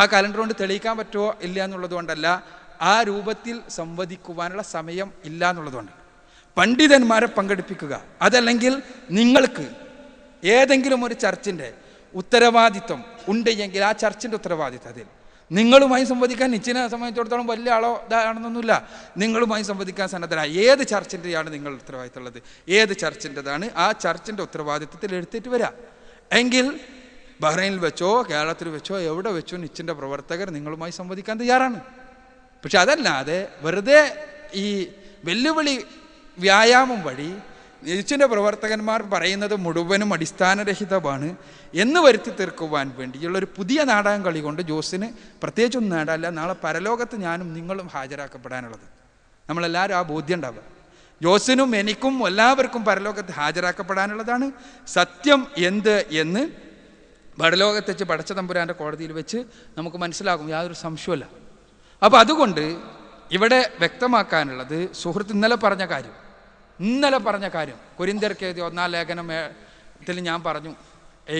ആ കലണ്ടർ കൊണ്ട് തെളിയിക്കാൻ പറ്റുമോ ഇല്ല എന്നുള്ളതുകൊണ്ടല്ല ആ രൂപത്തിൽ സംവദിക്കുവാനുള്ള സമയം ഇല്ല എന്നുള്ളതുകൊണ്ട് പണ്ഡിതന്മാരെ പങ്കെടുപ്പിക്കുക അതല്ലെങ്കിൽ നിങ്ങൾക്ക് ഏതെങ്കിലും ഒരു ചർച്ചിൻ്റെ ഉത്തരവാദിത്വം ഉണ്ടെങ്കിൽ ആ ചർച്ചിൻ്റെ അതിൽ നിങ്ങളുമായി സംവദിക്കാൻ നിശ്ചിത സംബന്ധിച്ചിടത്തോളം വലിയ ആളോ ഇതാണെന്നൊന്നുമില്ല നിങ്ങളുമായി സംവദിക്കാൻ സന്നദ്ധരായ ഏത് ചർച്ചിൻ്റെയാണ് നിങ്ങൾ ഉത്തരവാദിത്തമുള്ളത് ഏത് ചർച്ചിൻ്റെതാണ് ആ ചർച്ചിൻ്റെ ഉത്തരവാദിത്വത്തിൽ എടുത്തിട്ട് വരാം എങ്കിൽ ബഹ്റൈനിൽ വെച്ചോ കേരളത്തിൽ വെച്ചോ എവിടെ വെച്ചോ നിച്ചിൻ്റെ പ്രവർത്തകർ നിങ്ങളുമായി സംവദിക്കാൻ തയ്യാറാണ് പക്ഷെ അതല്ലാതെ വെറുതെ ഈ വെല്ലുവിളി വ്യായാമം വഴി നിച്ചിൻ്റെ പ്രവർത്തകന്മാർ പറയുന്നത് മുഴുവനും അടിസ്ഥാനരഹിതമാണ് എന്ന് വരുത്തി തീർക്കുവാൻ വേണ്ടിയുള്ള ഒരു പുതിയ നാടകം കളി കൊണ്ട് ജോസിന് പ്രത്യേകിച്ചൊന്നും നേടാല്ല നാളെ പരലോകത്ത് ഞാനും നിങ്ങളും ഹാജരാക്കപ്പെടാനുള്ളത് നമ്മളെല്ലാവരും ആ ബോധ്യം ഉണ്ടാവുക ജോസിനും എനിക്കും എല്ലാവർക്കും പരലോകത്ത് ഹാജരാക്കപ്പെടാനുള്ളതാണ് സത്യം എന്ത് എന്ന് വടലോകത്ത് വെച്ച് പടച്ച തമ്പുരാൻ്റെ കോടതിയിൽ വെച്ച് നമുക്ക് മനസ്സിലാകും യാതൊരു സംശയമല്ല അപ്പോൾ അതുകൊണ്ട് ഇവിടെ വ്യക്തമാക്കാനുള്ളത് സുഹൃത്ത് ഇന്നലെ പറഞ്ഞ കാര്യം ഇന്നലെ പറഞ്ഞ കാര്യം കുരിന്തർക്ക് എഴുതിയ ഒന്നാം ലേഖനം ത്തിൽ ഞാൻ പറഞ്ഞു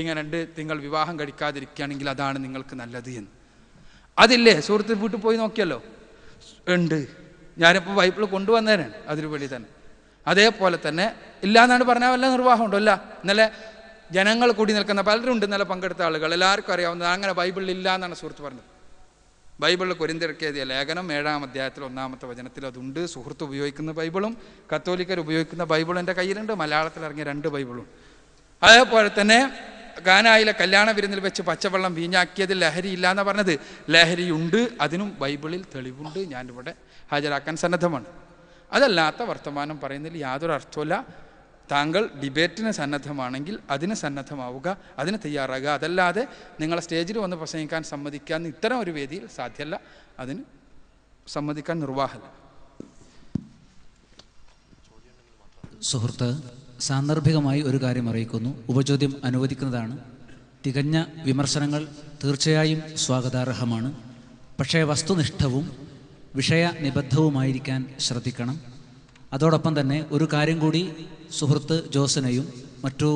ഇങ്ങനെ ഉണ്ട് നിങ്ങൾ വിവാഹം കഴിക്കാതിരിക്കുകയാണെങ്കിൽ അതാണ് നിങ്ങൾക്ക് നല്ലത് എന്ന് അതില്ലേ സുഹൃത്ത് വീട്ടിൽ പോയി നോക്കിയല്ലോ ഉണ്ട് ഞാനിപ്പോൾ ബൈബിൾ കൊണ്ടുവന്നതിനാണ് അതിൽ വെളി തന്നെ അതേപോലെ തന്നെ ഇല്ല എന്നാണ് പറഞ്ഞാൽ വല്ല നിർവാഹമുണ്ടോ അല്ല ഇന്നലെ ജനങ്ങൾ കൂടി നിൽക്കുന്ന പലരും ഉണ്ട് ഇന്നലെ പങ്കെടുത്ത ആളുകൾ എല്ലാവർക്കും അറിയാവുന്നത് അങ്ങനെ ബൈബിളിൽ ഇല്ല എന്നാണ് സുഹൃത്ത് പറഞ്ഞത് ബൈബിളിൽ കുരിന്തിരക്കേതിയ ലേഖനം ഏഴാം അധ്യായത്തിൽ ഒന്നാമത്തെ വചനത്തിൽ അതുണ്ട് സുഹൃത്ത് ഉപയോഗിക്കുന്ന ബൈബിളും കത്തോലിക്കർ ഉപയോഗിക്കുന്ന ബൈബിളും എൻ്റെ കയ്യിലുണ്ട് മലയാളത്തിൽ ഇറങ്ങിയ രണ്ട് ബൈബിളും അതേപോലെ തന്നെ ഗാനായിലെ കല്യാണ വിരുന്നിൽ വെച്ച് പച്ചവെള്ളം വീഞ്ഞാക്കിയതിൽ ലഹരി ഇല്ല എന്ന് പറഞ്ഞത് ലഹരിയുണ്ട് അതിനും ബൈബിളിൽ തെളിവുണ്ട് ഞാനിവിടെ ഹാജരാക്കാൻ സന്നദ്ധമാണ് അതല്ലാത്ത വർത്തമാനം പറയുന്നതിൽ യാതൊരു അർത്ഥമില്ല താങ്കൾ ഡിബേറ്റിന് സന്നദ്ധമാണെങ്കിൽ അതിന് സന്നദ്ധമാവുക അതിന് തയ്യാറാകുക അതല്ലാതെ നിങ്ങളെ സ്റ്റേജിൽ വന്ന് പ്രസംഗിക്കാൻ സമ്മതിക്കാൻ ഇത്തരം ഒരു വേദിയിൽ സാധ്യമല്ല അതിന് സമ്മതിക്കാൻ നിർവാഹല്ല സുഹൃത്ത് സാന്ദർഭികമായി ഒരു കാര്യം അറിയിക്കുന്നു ഉപചോദ്യം അനുവദിക്കുന്നതാണ് തികഞ്ഞ വിമർശനങ്ങൾ തീർച്ചയായും സ്വാഗതാർഹമാണ് പക്ഷേ വസ്തുനിഷ്ഠവും വിഷയ നിബദ്ധവുമായിരിക്കാൻ ശ്രദ്ധിക്കണം അതോടൊപ്പം തന്നെ ഒരു കാര്യം കൂടി സുഹൃത്ത് ജോസനയും മറ്റു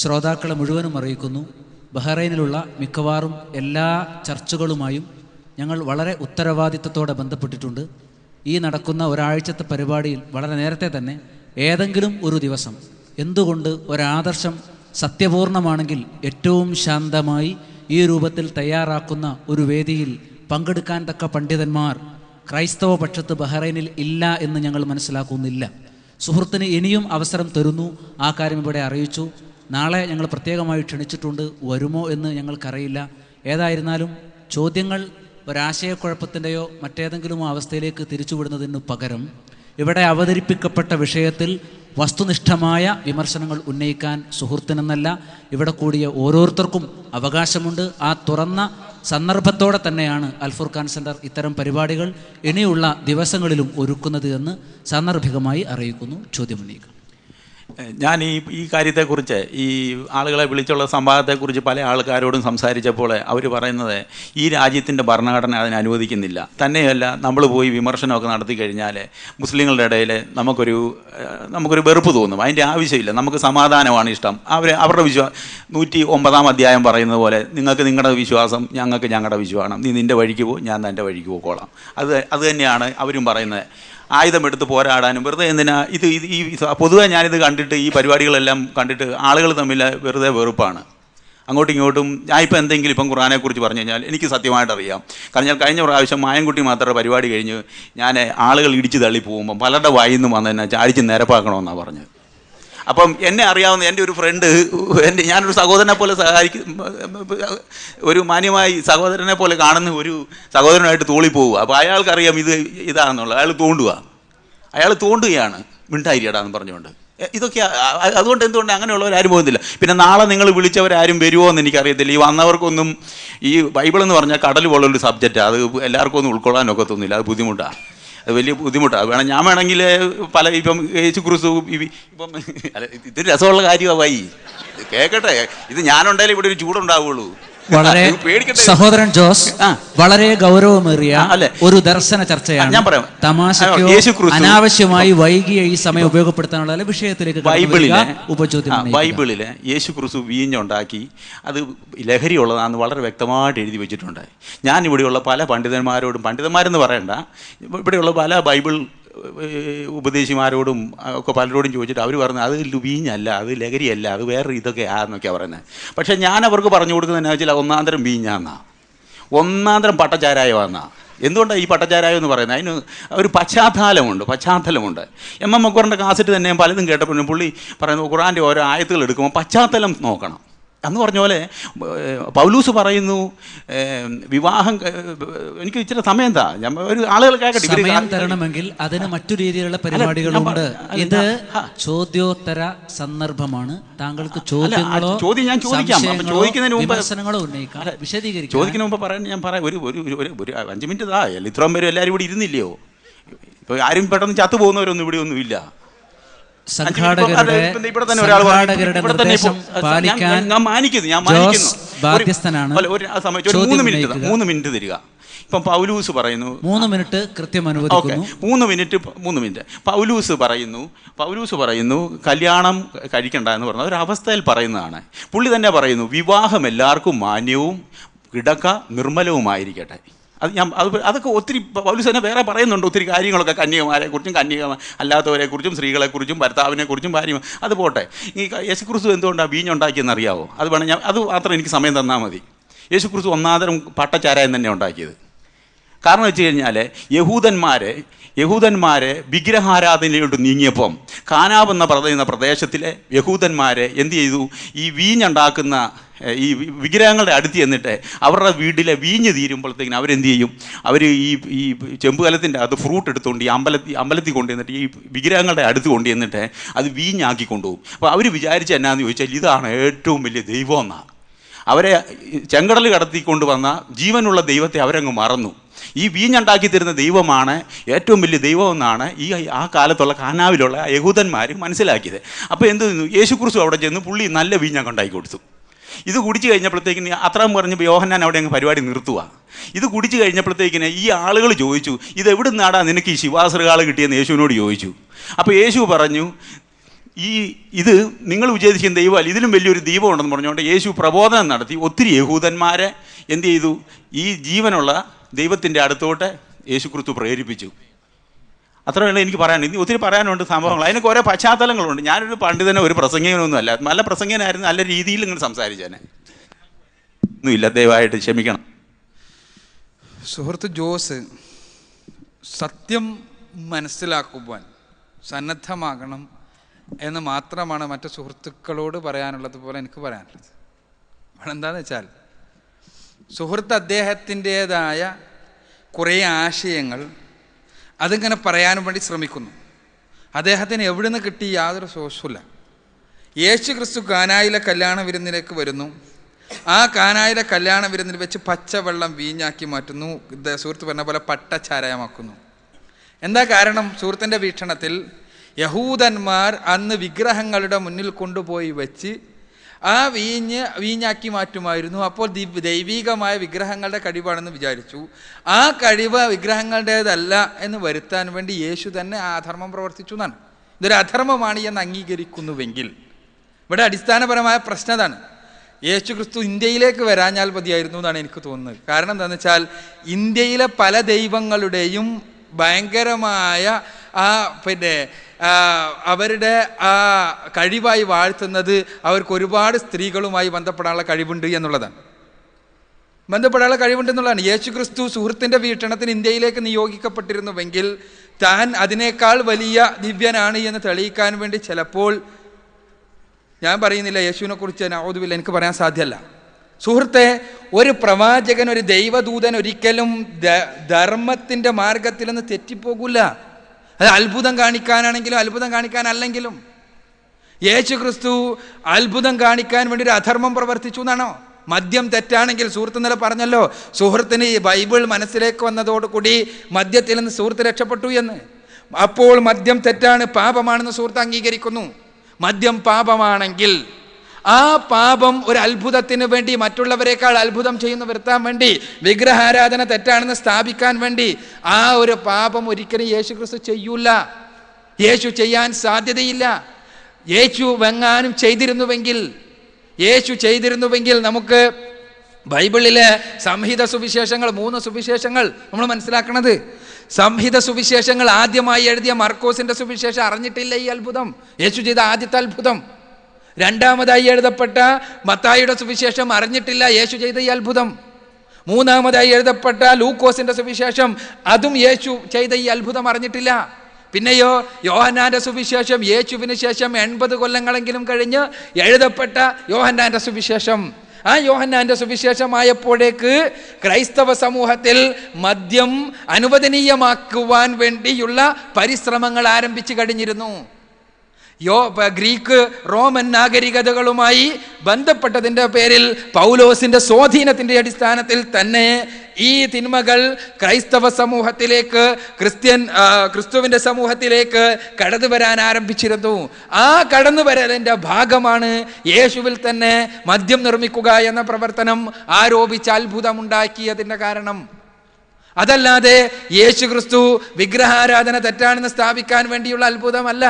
ശ്രോതാക്കളെ മുഴുവനും അറിയിക്കുന്നു ബഹ്റൈനിലുള്ള മിക്കവാറും എല്ലാ ചർച്ചുകളുമായും ഞങ്ങൾ വളരെ ഉത്തരവാദിത്തത്തോടെ ബന്ധപ്പെട്ടിട്ടുണ്ട് ഈ നടക്കുന്ന ഒരാഴ്ചത്തെ പരിപാടിയിൽ വളരെ നേരത്തെ തന്നെ ഏതെങ്കിലും ഒരു ദിവസം എന്തുകൊണ്ട് ഒരാദർശം സത്യപൂർണമാണെങ്കിൽ ഏറ്റവും ശാന്തമായി ഈ രൂപത്തിൽ തയ്യാറാക്കുന്ന ഒരു വേദിയിൽ പങ്കെടുക്കാൻ തക്ക പണ്ഡിതന്മാർ ക്രൈസ്തവ പക്ഷത്ത് ബഹ്റൈനിൽ ഇല്ല എന്ന് ഞങ്ങൾ മനസ്സിലാക്കുന്നില്ല സുഹൃത്തിന് ഇനിയും അവസരം തരുന്നു ആ കാര്യം ഇവിടെ അറിയിച്ചു നാളെ ഞങ്ങൾ പ്രത്യേകമായി ക്ഷണിച്ചിട്ടുണ്ട് വരുമോ എന്ന് ഞങ്ങൾക്കറിയില്ല ഏതായിരുന്നാലും ചോദ്യങ്ങൾ ഒരാശയക്കുഴപ്പത്തിൻ്റെയോ മറ്റേതെങ്കിലും അവസ്ഥയിലേക്ക് തിരിച്ചുവിടുന്നതിന് പകരം ഇവിടെ അവതരിപ്പിക്കപ്പെട്ട വിഷയത്തിൽ വസ്തുനിഷ്ഠമായ വിമർശനങ്ങൾ ഉന്നയിക്കാൻ സുഹൃത്തിനെന്നല്ല ഇവിടെ കൂടിയ ഓരോരുത്തർക്കും അവകാശമുണ്ട് ആ തുറന്ന സന്ദർഭത്തോടെ തന്നെയാണ് അൽഫുർഖാൻ സെൻറ്റർ ഇത്തരം പരിപാടികൾ ഇനിയുള്ള ദിവസങ്ങളിലും ഒരുക്കുന്നത് എന്ന് സാന്ദർഭികമായി അറിയിക്കുന്നു ചോദ്യമുന്നയിക്കുക ഞാൻ ഈ ഈ കാര്യത്തെക്കുറിച്ച് ഈ ആളുകളെ വിളിച്ചുള്ള സംവാദത്തെക്കുറിച്ച് പല ആൾക്കാരോടും സംസാരിച്ചപ്പോൾ അവർ പറയുന്നത് ഈ രാജ്യത്തിൻ്റെ ഭരണഘടന അതിനെ അനുവദിക്കുന്നില്ല തന്നെയല്ല നമ്മൾ പോയി വിമർശനമൊക്കെ നടത്തി കഴിഞ്ഞാൽ മുസ്ലിങ്ങളുടെ ഇടയിൽ നമുക്കൊരു നമുക്കൊരു വെറുപ്പ് തോന്നും അതിൻ്റെ ആവശ്യമില്ല നമുക്ക് സമാധാനമാണ് ഇഷ്ടം അവർ അവരുടെ വിശ്വാസം നൂറ്റി ഒമ്പതാം അധ്യായം പറയുന്നത് പോലെ നിങ്ങൾക്ക് നിങ്ങളുടെ വിശ്വാസം ഞങ്ങൾക്ക് ഞങ്ങളുടെ വിശ്വാസമാണ് നീ നിൻ്റെ വഴിക്ക് പോകും ഞാൻ എൻ്റെ വഴിക്ക് പോയിക്കോളാം അത് അത് തന്നെയാണ് അവരും പറയുന്നത് ആയുധമെടുത്ത് പോരാടാനും വെറുതെ എന്തിനാ ഇത് ഈ പൊതുവെ ഞാനിത് കണ്ടിട്ട് ഈ പരിപാടികളെല്ലാം കണ്ടിട്ട് ആളുകൾ തമ്മിൽ വെറുതെ വെറുപ്പാണ് അങ്ങോട്ടും ഇങ്ങോട്ടും ഞാൻ ഇപ്പോൾ എന്തെങ്കിലും ഇപ്പം ഖുറാനെക്കുറിച്ച് പറഞ്ഞു കഴിഞ്ഞാൽ എനിക്ക് സത്യമായിട്ട് അറിയാം കാരണം ഞാൻ കഴിഞ്ഞ പ്രാവശ്യം മായംകുട്ടി മാത്രമേ പരിപാടി കഴിഞ്ഞ് ഞാൻ ആളുകൾ ഇടിച്ച് തള്ളി പോകുമ്പോൾ പലരുടെ വായിൽ നിന്നും വന്നതിനെ ചാടിച്ച് നിരപ്പാക്കണമെന്നാണ് പറഞ്ഞത് അപ്പം എന്നെ അറിയാവുന്ന എൻ്റെ ഒരു ഫ്രണ്ട് എൻ്റെ ഞാനൊരു സഹോദരനെ പോലെ സഹായിക്കും ഒരു മാന്യമായി സഹോദരനെ പോലെ കാണുന്ന ഒരു സഹോദരനായിട്ട് തോളി പോവുക അപ്പോൾ അയാൾക്കറിയാം ഇത് ഇതാണെന്നുള്ളത് അയാൾ തോണ്ടുക അയാൾ തോണ്ടുകയാണ് മിണ്ടായിരിക്കടാ എന്ന് പറഞ്ഞുകൊണ്ട് ഇതൊക്കെ അതുകൊണ്ട് എന്തുകൊണ്ട് അങ്ങനെയുള്ളവരാരും പോകുന്നില്ല പിന്നെ നാളെ നിങ്ങൾ വിളിച്ചവരാരും വരുമോ എന്ന് എനിക്കറിയത്തില്ല ഈ വന്നവർക്കൊന്നും ഈ ബൈബിൾ എന്ന് പറഞ്ഞാൽ കടൽ പോലുള്ളൊരു സബ്ജക്റ്റാണ് അത് എല്ലാവർക്കും ഒന്നും ഉൾക്കൊള്ളാനൊക്കെ തോന്നില്ല അത് ബുദ്ധിമുട്ടാണ് വലിയ ബുദ്ധിമുട്ടാണ് വേണം ഞാൻ വേണമെങ്കിൽ പല ഇപ്പം യേശു ക്രിസ്തു ഇപ്പം അല്ല ഇത് രസമുള്ള കാര്യമായി കേൾക്കട്ടെ ഇത് ഞാനുണ്ടെങ്കിൽ ഇവിടെ ഒരു ചൂടുണ്ടാവുള്ളൂ വളരെ സഹോദരൻ ജോസ് വളരെ ഗൗരവമേറിയ ഒരു ദർശന ചർച്ചയാണ് ഞാൻ പറയാം തമാശയ്ക്കോ അനാവശ്യമായി വൈകിയ ഈ സമയം ഉപയോഗപ്പെടുത്താനുള്ള വിഷയത്തിലേക്ക് ബൈബിളിലെ ഉപചോദ്യം ബൈബിളില് യേശു ക്രിസ്തു വീഞ്ഞുണ്ടാക്കി അത് ലഹരി ഉള്ളതാണെന്ന് വളരെ വ്യക്തമായിട്ട് എഴുതി വെച്ചിട്ടുണ്ട് ഞാൻ ഇവിടെയുള്ള പല പണ്ഡിതന്മാരോടും പണ്ഡിതന്മാരെന്ന് പറയണ്ട ഇവിടെയുള്ള പല ബൈബിൾ ഉപദേശിമാരോടും ഒക്കെ പലരോടും ചോദിച്ചിട്ട് അവർ പറഞ്ഞു അത് ലുബീഞ്ഞല്ല അത് ലഹരിയല്ല അത് വേറെ ആന്നൊക്കെയാണ് പറയുന്നത് പക്ഷേ ഞാൻ അവർക്ക് പറഞ്ഞു കൊടുക്കുന്നതെന്ന് വെച്ചാൽ ഒന്നാന്തരം വീഞ്ഞാന്നാ ഒന്നാന്തരം പട്ടചാരായമാന്നാ എന്തുകൊണ്ടാണ് ഈ പട്ടചാരായം എന്ന് പറയുന്നത് അതിന് ഒരു പശ്ചാത്തലമുണ്ട് പശ്ചാത്തലമുണ്ട് എം എം മക്കൂറിൻ്റെ കാസറ്റ് തന്നെ പലതും കേട്ടപ്പോഴും പുള്ളി പറയുന്നത് ഖുറാൻ്റെ ഓരോ ആയത്തുകൾ എടുക്കുമ്പോൾ പശ്ചാത്തലം നോക്കണം അന്ന് പറഞ്ഞ പോലെ പൗലൂസ് പറയുന്നു വിവാഹം എനിക്ക് ഇച്ചിരി സമയം എന്താ ഞാൻ ഒരു ആളുകൾ കേൾക്കട്ടെ സമയം തരണമെങ്കിൽ അതിന് മറ്റു രീതിയിലുള്ള പരിപാടികളുണ്ട് ഇത് ചോദ്യോത്തര സന്ദർഭമാണ് താങ്കൾക്ക് ചോദ്യങ്ങളോ ചോദ്യം ഞാൻ ചോദിക്കാം ചോദിക്കുന്നതിന് മുമ്പ് പ്രശ്നങ്ങളോ ഉന്നയിക്കാം മുമ്പ് പറയാൻ ഞാൻ പറയാം ഒരു ഒരു ഒരു അഞ്ച് മിനിറ്റ് താ ഇത്രയും പേരും എല്ലാവരും ഇവിടെ ഇരുന്നില്ലയോ ഇപ്പൊ ആരും പെട്ടെന്ന് ചത്തു പോകുന്നവരൊന്നും ഇവിടെ ഒന്നുമില്ല ഞാൻ മാനിക്കുന്നു ഞാൻ മാനിക്കുന്നു ബാധ്യസ്ഥനാണ് മിനിറ്റ് മിനിറ്റ് തരിക ഇപ്പം പൗലൂസ് പറയുന്നു മൂന്ന് മിനിറ്റ് കൃത്യം മൂന്ന് മിനിറ്റ് മൂന്ന് മിനിറ്റ് പൗലൂസ് പറയുന്നു പൗലൂസ് പറയുന്നു കല്യാണം കഴിക്കണ്ട എന്ന് പറഞ്ഞ ഒരു അവസ്ഥയിൽ പറയുന്നതാണ് പുള്ളി തന്നെ പറയുന്നു വിവാഹം എല്ലാവർക്കും മാന്യവും കിടക്ക നിർമ്മലവുമായിരിക്കട്ടെ അത് ഞാൻ അത് അതൊക്കെ ഒത്തിരി പൗലൂസ് തന്നെ വേറെ പറയുന്നുണ്ട് ഒത്തിരി കാര്യങ്ങളൊക്കെ കന്യകമാരെക്കുറിച്ചും കന്യക അല്ലാത്തവരെക്കുറിച്ചും സ്ത്രീകളെക്കുറിച്ചും ഭർത്താവിനെക്കുറിച്ചും ഭാര്യ അത് പോട്ടെ ഈ യേശുക്രിസ്തു എന്തുകൊണ്ടാണ് വീഞ്ഞുണ്ടാക്കിയെന്ന് അറിയാവോ അത് വേണം ഞാൻ അത് മാത്രം എനിക്ക് സമയം തന്നാൽ മതി യേശുക്രിസ്തു ഒന്നാതരം പട്ടച്ചാരായം തന്നെ ഉണ്ടാക്കിയത് കാരണം വെച്ച് കഴിഞ്ഞാൽ യഹൂദന്മാർ യഹൂദന്മാർ വിഗ്രഹാരാധനയിലോട്ട് നീങ്ങിയപ്പം കാനാവ് എന്ന പറയുന്ന പ്രദേശത്തിലെ യഹൂദന്മാരെ എന്ത് ചെയ്തു ഈ വീഞ്ഞുണ്ടാക്കുന്ന ഈ വിഗ്രഹങ്ങളുടെ അടുത്ത് ചെന്നിട്ട് അവരുടെ വീട്ടിലെ വീഞ്ഞ് തീരുമ്പോഴത്തേക്കിനും അവരെന്ത് ചെയ്യും അവർ ഈ ഈ ചെമ്പുകലത്തിൻ്റെ അത് ഫ്രൂട്ട് എടുത്തുകൊണ്ട് ഈ അമ്പലത്തിൽ അമ്പലത്തിൽ കൊണ്ടുവന്നിട്ട് ഈ വിഗ്രഹങ്ങളുടെ അടുത്ത് കൊണ്ടുവന്നിട്ട് അത് വീഞ്ഞാക്കി കൊണ്ടുപോകും അപ്പോൾ അവർ വിചാരിച്ച എന്നാന്ന് ചോദിച്ചാൽ ഇതാണ് ഏറ്റവും വലിയ ദൈവം എന്നാണ് അവരെ ചെങ്കടൽ കടത്തിക്കൊണ്ട് വന്ന ജീവനുള്ള ദൈവത്തെ അവരങ്ങ് മറന്നു ഈ വീഞ്ഞുണ്ടാക്കി തരുന്ന ദൈവമാണ് ഏറ്റവും വലിയ ദൈവമെന്നാണ് ഈ ആ കാലത്തുള്ള കാനാവിലുള്ള യഹൂദന്മാർ മനസ്സിലാക്കിയത് അപ്പോൾ എന്ത് യേശുക്രിസ്തു അവിടെ ചെന്ന് പുള്ളി നല്ല വീഞ്ഞ കൊണ്ടാക്കി കൊടുത്തു ഇത് കുടിച്ചു കഴിഞ്ഞപ്പോഴത്തേക്കിന് അത്രയും പറഞ്ഞപ്പോൾ യോഹന്നാൻ അവിടെ അങ്ങ് പരിപാടി നിർത്തുക ഇത് കുടിച്ചു കഴിഞ്ഞപ്പോഴത്തേക്കിന് ഈ ആളുകൾ ചോദിച്ചു ഇത് എവിടെ നിന്നാടാ നിനക്ക് ഈ ശിവാസൃകാൾ കിട്ടിയെന്ന് യേശുവിനോട് ചോദിച്ചു അപ്പോൾ യേശു പറഞ്ഞു ഈ ഇത് നിങ്ങൾ വിചാരിക്കുന്ന ദൈവമല്ല ഇതിലും വലിയൊരു ദൈവം ഉണ്ടെന്ന് പറഞ്ഞുകൊണ്ട് യേശു പ്രബോധനം നടത്തി ഒത്തിരി യഹൂദന്മാരെ എന്ത് ചെയ്തു ഈ ജീവനുള്ള ദൈവത്തിൻ്റെ അടുത്തോട്ട് യേശുക്രിസ്തു പ്രേരിപ്പിച്ചു അത്രയുള്ള എനിക്ക് പറയാനുണ്ട് ഇനി ഒത്തിരി പറയാനുണ്ട് സംഭവങ്ങൾ അതിനൊക്കെ ഓരോ പശ്ചാത്തലങ്ങളുണ്ട് ഞാനൊരു പണ്ഡിതനെ ഒരു പ്രസംഗികനൊന്നും അല്ല നല്ല പ്രസംഗനായിരുന്നു നല്ല രീതിയിൽ ഇങ്ങനെ സംസാരിച്ചേനെ ഒന്നുമില്ല ദയവായിട്ട് ക്ഷമിക്കണം സുഹൃത്ത് ജോസ് സത്യം മനസ്സിലാക്കുവാൻ സന്നദ്ധമാകണം എന്ന് മാത്രമാണ് മറ്റു സുഹൃത്തുക്കളോട് പറയാനുള്ളത് പോലെ എനിക്ക് പറയാനുള്ളത് അവിടെ എന്താണെന്ന് വെച്ചാൽ സുഹൃത്ത് അദ്ദേഹത്തിൻ്റേതായ കുറേ ആശയങ്ങൾ അതിങ്ങനെ പറയാൻ വേണ്ടി ശ്രമിക്കുന്നു അദ്ദേഹത്തിന് എവിടെ നിന്ന് കിട്ടി യാതൊരു സോഴ്സുമില്ല യേശു ക്രിസ്തു കാനായിലെ കല്യാണ വിരുന്നിലേക്ക് വരുന്നു ആ കാനായിലെ കല്യാണ വിരുന്നിൽ വെച്ച് പച്ചവെള്ളം വീഞ്ഞാക്കി മാറ്റുന്നു സുഹൃത്ത് പറഞ്ഞ പോലെ പട്ട എന്താ കാരണം സുഹൃത്തിൻ്റെ വീക്ഷണത്തിൽ യഹൂദന്മാർ അന്ന് വിഗ്രഹങ്ങളുടെ മുന്നിൽ കൊണ്ടുപോയി വെച്ച് ആ വീഞ്ഞ് വീഞ്ഞാക്കി മാറ്റുമായിരുന്നു അപ്പോൾ ദൈവികമായ വിഗ്രഹങ്ങളുടെ കഴിവാണെന്ന് വിചാരിച്ചു ആ കഴിവ് വിഗ്രഹങ്ങളുടേതല്ല എന്ന് വരുത്താൻ വേണ്ടി യേശു തന്നെ ആ അധർമ്മം പ്രവർത്തിച്ചു എന്നാണ് ഇതൊരു അധർമ്മമാണ് എന്ന് അംഗീകരിക്കുന്നുവെങ്കിൽ ഇവിടെ അടിസ്ഥാനപരമായ പ്രശ്നം അതാണ് യേശു ക്രിസ്തു ഇന്ത്യയിലേക്ക് വരാഞ്ഞാൽ മതിയായിരുന്നു എന്നാണ് എനിക്ക് തോന്നുന്നത് കാരണം എന്താണെന്ന് വെച്ചാൽ ഇന്ത്യയിലെ പല ദൈവങ്ങളുടെയും ഭയങ്കരമായ ആ പിന്നെ അവരുടെ ആ കഴിവായി വാഴ്ത്തുന്നത് അവർക്ക് ഒരുപാട് സ്ത്രീകളുമായി ബന്ധപ്പെടാനുള്ള കഴിവുണ്ട് എന്നുള്ളതാണ് ബന്ധപ്പെടാനുള്ള കഴിവുണ്ടെന്നുള്ളതാണ് യേശു ക്രിസ്തു സുഹൃത്തിൻ്റെ വീക്ഷണത്തിന് ഇന്ത്യയിലേക്ക് നിയോഗിക്കപ്പെട്ടിരുന്നുവെങ്കിൽ താൻ അതിനേക്കാൾ വലിയ ദിവ്യനാണ് എന്ന് തെളിയിക്കാൻ വേണ്ടി ചിലപ്പോൾ ഞാൻ പറയുന്നില്ല യേശുവിനെക്കുറിച്ച് ഓതുവില്ല എനിക്ക് പറയാൻ സാധ്യമല്ല സുഹൃത്തെ ഒരു പ്രവാചകൻ ഒരു ദൈവദൂതൻ ഒരിക്കലും ധർമ്മത്തിൻ്റെ മാർഗത്തിൽ നിന്ന് തെറ്റിപ്പോകില്ല അത് അത്ഭുതം കാണിക്കാനാണെങ്കിലും അത്ഭുതം കാണിക്കാനല്ലെങ്കിലും യേശു ക്രിസ്തു അത്ഭുതം കാണിക്കാൻ വേണ്ടി ഒരു അധർമ്മം പ്രവർത്തിച്ചു എന്നാണോ മദ്യം തെറ്റാണെങ്കിൽ സുഹൃത്ത് ഇന്നലെ പറഞ്ഞല്ലോ സുഹൃത്തിന് ഈ ബൈബിൾ മനസ്സിലേക്ക് വന്നതോടുകൂടി മദ്യത്തിൽ നിന്ന് സുഹൃത്ത് രക്ഷപ്പെട്ടു എന്ന് അപ്പോൾ മദ്യം തെറ്റാണ് പാപമാണെന്ന് സുഹൃത്ത് അംഗീകരിക്കുന്നു മദ്യം പാപമാണെങ്കിൽ ആ പാപം ഒരു അത്ഭുതത്തിന് വേണ്ടി മറ്റുള്ളവരെക്കാൾ അത്ഭുതം ചെയ്യുന്ന വരുത്താൻ വേണ്ടി വിഗ്രഹാരാധന തെറ്റാണെന്ന് സ്ഥാപിക്കാൻ വേണ്ടി ആ ഒരു പാപം ഒരിക്കലും യേശു ക്രിസ്തു ചെയ്യൂല യേശു ചെയ്യാൻ സാധ്യതയില്ല യേശു വെങ്ങാനും ചെയ്തിരുന്നുവെങ്കിൽ യേശു ചെയ്തിരുന്നുവെങ്കിൽ നമുക്ക് ബൈബിളിലെ സംഹിത സുവിശേഷങ്ങൾ മൂന്ന് സുവിശേഷങ്ങൾ നമ്മൾ മനസ്സിലാക്കണത് സംഹിത സുവിശേഷങ്ങൾ ആദ്യമായി എഴുതിയ മർക്കോസിന്റെ സുവിശേഷം അറിഞ്ഞിട്ടില്ല ഈ അത്ഭുതം യേശു ചെയ്ത ആദ്യത്തെ അത്ഭുതം രണ്ടാമതായി എഴുതപ്പെട്ട മത്തായിയുടെ സുവിശേഷം അറിഞ്ഞിട്ടില്ല യേശു ചെയ്ത ഈ അത്ഭുതം മൂന്നാമതായി എഴുതപ്പെട്ട ലൂക്കോസിന്റെ സുവിശേഷം അതും യേശു ചെയ്ത ഈ അത്ഭുതം അറിഞ്ഞിട്ടില്ല പിന്നെയോ യോഹന്നാന്റെ സുവിശേഷം യേശുവിന് ശേഷം എൺപത് കൊല്ലങ്ങളെങ്കിലും കഴിഞ്ഞ് എഴുതപ്പെട്ട യോഹന്നാന്റെ സുവിശേഷം ആ യോഹന്നാന്റെ സുവിശേഷമായപ്പോഴേക്ക് ക്രൈസ്തവ സമൂഹത്തിൽ മദ്യം അനുവദനീയമാക്കുവാൻ വേണ്ടിയുള്ള പരിശ്രമങ്ങൾ ആരംഭിച്ചു കഴിഞ്ഞിരുന്നു യോ ഗ്രീക്ക് റോമൻ നാഗരികതകളുമായി ബന്ധപ്പെട്ടതിൻ്റെ പേരിൽ പൗലോസിൻ്റെ സ്വാധീനത്തിൻ്റെ അടിസ്ഥാനത്തിൽ തന്നെ ഈ തിന്മകൾ ക്രൈസ്തവ സമൂഹത്തിലേക്ക് ക്രിസ്ത്യൻ ക്രിസ്തുവിൻ്റെ സമൂഹത്തിലേക്ക് കടന്നു വരാൻ ആരംഭിച്ചിരുന്നു ആ കടന്നു വരലിൻ്റെ ഭാഗമാണ് യേശുവിൽ തന്നെ മദ്യം നിർമ്മിക്കുക എന്ന പ്രവർത്തനം ആരോപിച്ച് അത്ഭുതമുണ്ടാക്കിയതിൻ്റെ കാരണം അതല്ലാതെ യേശു ക്രിസ്തു വിഗ്രഹാരാധന തെറ്റാണെന്ന് സ്ഥാപിക്കാൻ വേണ്ടിയുള്ള അത്ഭുതമല്ല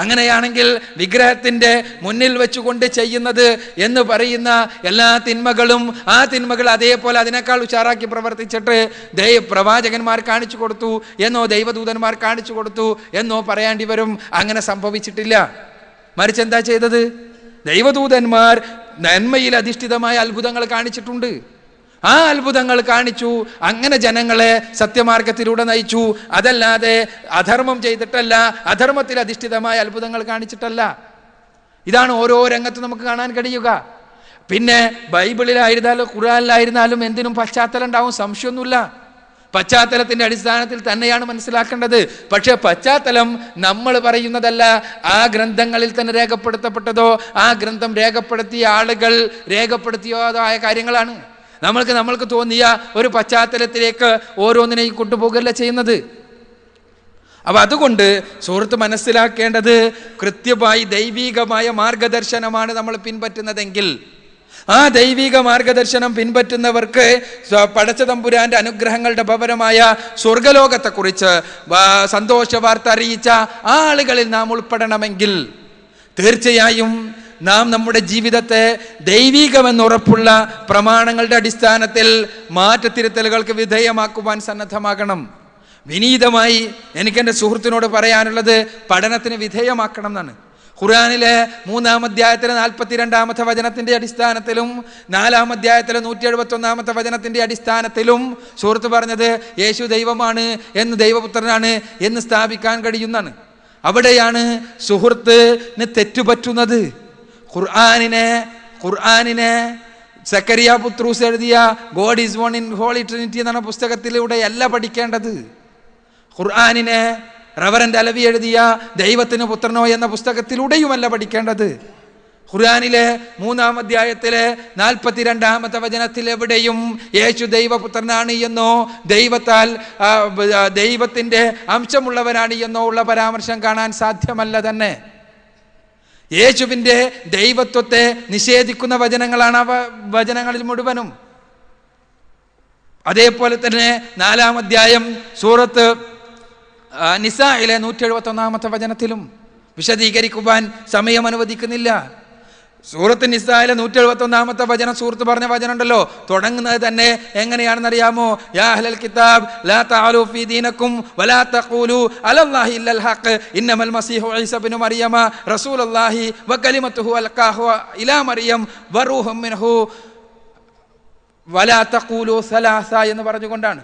അങ്ങനെയാണെങ്കിൽ വിഗ്രഹത്തിൻ്റെ മുന്നിൽ വെച്ചുകൊണ്ട് ചെയ്യുന്നത് എന്ന് പറയുന്ന എല്ലാ തിന്മകളും ആ തിന്മകൾ അതേപോലെ അതിനേക്കാൾ ഉഷാറാക്കി പ്രവർത്തിച്ചിട്ട് ദൈ പ്രവാചകന്മാർ കാണിച്ചു കൊടുത്തു എന്നോ ദൈവദൂതന്മാർ കാണിച്ചു കൊടുത്തു എന്നോ പറയേണ്ടി വരും അങ്ങനെ സംഭവിച്ചിട്ടില്ല മറിച്ച് എന്താ ചെയ്തത് ദൈവദൂതന്മാർ നന്മയിൽ അധിഷ്ഠിതമായ അത്ഭുതങ്ങൾ കാണിച്ചിട്ടുണ്ട് ആ അത്ഭുതങ്ങൾ കാണിച്ചു അങ്ങനെ ജനങ്ങളെ സത്യമാർഗത്തിലൂടെ നയിച്ചു അതല്ലാതെ അധർമ്മം ചെയ്തിട്ടല്ല അധർമ്മത്തിൽ അധിഷ്ഠിതമായ അത്ഭുതങ്ങൾ കാണിച്ചിട്ടല്ല ഇതാണ് ഓരോ രംഗത്തും നമുക്ക് കാണാൻ കഴിയുക പിന്നെ ബൈബിളിലായിരുന്നാലും ഖുറാനിലായിരുന്നാലും എന്തിനും പശ്ചാത്തലം ഉണ്ടാവും സംശയമൊന്നുമില്ല പശ്ചാത്തലത്തിന്റെ അടിസ്ഥാനത്തിൽ തന്നെയാണ് മനസ്സിലാക്കേണ്ടത് പക്ഷേ പശ്ചാത്തലം നമ്മൾ പറയുന്നതല്ല ആ ഗ്രന്ഥങ്ങളിൽ തന്നെ രേഖപ്പെടുത്തപ്പെട്ടതോ ആ ഗ്രന്ഥം രേഖപ്പെടുത്തിയ ആളുകൾ രേഖപ്പെടുത്തിയതായ കാര്യങ്ങളാണ് നമ്മൾക്ക് നമ്മൾക്ക് തോന്നിയ ഒരു പശ്ചാത്തലത്തിലേക്ക് ഓരോന്നിനെയും കൊണ്ടുപോകല്ല ചെയ്യുന്നത് അപ്പൊ അതുകൊണ്ട് സുഹൃത്ത് മനസ്സിലാക്കേണ്ടത് കൃത്യമായി ദൈവീകമായ മാർഗദർശനമാണ് നമ്മൾ പിൻപറ്റുന്നതെങ്കിൽ ആ ദൈവിക മാർഗദർശനം പിൻപറ്റുന്നവർക്ക് പടച്ചതമ്പുരാന്റെ അനുഗ്രഹങ്ങളുടെ ഭവനമായ സ്വർഗലോകത്തെക്കുറിച്ച് സന്തോഷ വാർത്ത അറിയിച്ച ആളുകളിൽ നാം ഉൾപ്പെടണമെങ്കിൽ തീർച്ചയായും നാം നമ്മുടെ ജീവിതത്തെ ഉറപ്പുള്ള പ്രമാണങ്ങളുടെ അടിസ്ഥാനത്തിൽ മാറ്റത്തിരുത്തലുകൾക്ക് വിധേയമാക്കുവാൻ സന്നദ്ധമാകണം വിനീതമായി എനിക്കെൻ്റെ സുഹൃത്തിനോട് പറയാനുള്ളത് പഠനത്തിന് വിധേയമാക്കണം എന്നാണ് ഖുറാനിലെ മൂന്നാം അധ്യായത്തിലെ നാൽപ്പത്തിരണ്ടാമത്തെ വചനത്തിൻ്റെ അടിസ്ഥാനത്തിലും നാലാം അധ്യായത്തിലെ നൂറ്റി എഴുപത്തൊന്നാമത്തെ വചനത്തിൻ്റെ അടിസ്ഥാനത്തിലും സുഹൃത്ത് പറഞ്ഞത് യേശു ദൈവമാണ് എന്ന് ദൈവപുത്രനാണ് എന്ന് സ്ഥാപിക്കാൻ കഴിയുന്നതാണ് അവിടെയാണ് സുഹൃത്തിന് തെറ്റുപറ്റുന്നത് ഖുർആാനിനെ ഖുർആാനിനെ സക്കരിയ പുത്രൂസ് എഴുതിയ God is one in Holy Trinity എന്ന പുസ്തകത്തിലൂടെ അല്ല പഠിക്കേണ്ടത് ഖുർആാനിനെ റവറൻ്റ് അലവി എഴുതിയ ദൈവത്തിന് പുത്രനോ എന്ന പുസ്തകത്തിലൂടെയുമല്ല പഠിക്കേണ്ടത് ഖുർആാനിലെ മൂന്നാം അധ്യായത്തിലെ നാൽപ്പത്തിരണ്ടാമത്തെ വചനത്തിൽ എവിടെയും യേശു ദൈവപുത്രനാണ് എന്നോ ദൈവത്താൽ ദൈവത്തിൻ്റെ അംശമുള്ളവനാണ് എന്നോ ഉള്ള പരാമർശം കാണാൻ സാധ്യമല്ല തന്നെ യേശുവിൻ്റെ ദൈവത്വത്തെ നിഷേധിക്കുന്ന വചനങ്ങളാണ് ആ വചനങ്ങളിൽ മുഴുവനും അതേപോലെ തന്നെ നാലാം അധ്യായം സൂറത്ത് നിസായിലെ നൂറ്റി എഴുപത്തി ഒന്നാമത്തെ വചനത്തിലും വിശദീകരിക്കുവാൻ സമയം അനുവദിക്കുന്നില്ല സൂറത്ത് നിസായിലെ നൂറ്റി എഴുപത്തി ഒന്നാമത്തെ വചനം സൂറത്ത് പറഞ്ഞ വചനം ഉണ്ടല്ലോ തുടങ്ങുന്നത് തന്നെ എങ്ങനെയാണെന്ന് യാ അഹ്ലൽ കിതാബ് ലാ ഫീ വലാ തഖൂലു ഇല്ലൽ ഹഖ് ഇന്നമൽ മസീഹു ഈസ ഇബ്നു മറിയമ ഇലാ മറിയം മിൻഹു വലാ തഖൂലു സലാസ എന്ന് പറഞ്ഞുകൊണ്ടാണ്